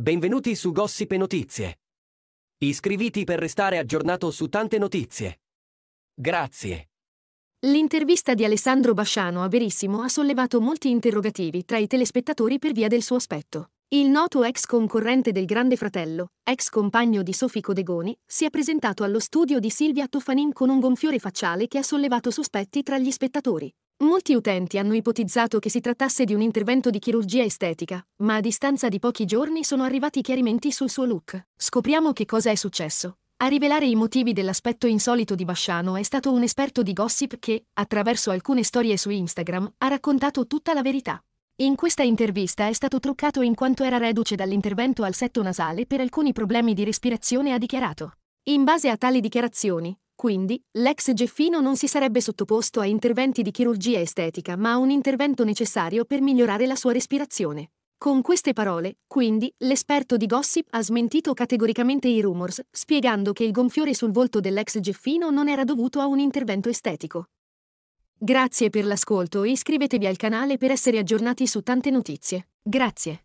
Benvenuti su Gossip e Notizie. Iscriviti per restare aggiornato su tante notizie. Grazie. L'intervista di Alessandro Basciano a Verissimo ha sollevato molti interrogativi tra i telespettatori per via del suo aspetto. Il noto ex concorrente del Grande Fratello, ex compagno di Sofico Codegoni, si è presentato allo studio di Silvia Toffanin con un gonfiore facciale che ha sollevato sospetti tra gli spettatori. Molti utenti hanno ipotizzato che si trattasse di un intervento di chirurgia estetica, ma a distanza di pochi giorni sono arrivati chiarimenti sul suo look. Scopriamo che cosa è successo. A rivelare i motivi dell'aspetto insolito di Basciano è stato un esperto di gossip che, attraverso alcune storie su Instagram, ha raccontato tutta la verità. In questa intervista è stato truccato in quanto era reduce dall'intervento al setto nasale per alcuni problemi di respirazione, ha dichiarato. In base a tali dichiarazioni, quindi, l'ex Geffino non si sarebbe sottoposto a interventi di chirurgia estetica, ma a un intervento necessario per migliorare la sua respirazione. Con queste parole, quindi, l'esperto di gossip ha smentito categoricamente i rumors, spiegando che il gonfiore sul volto dell'ex Geffino non era dovuto a un intervento estetico. Grazie per l'ascolto e iscrivetevi al canale per essere aggiornati su tante notizie. Grazie.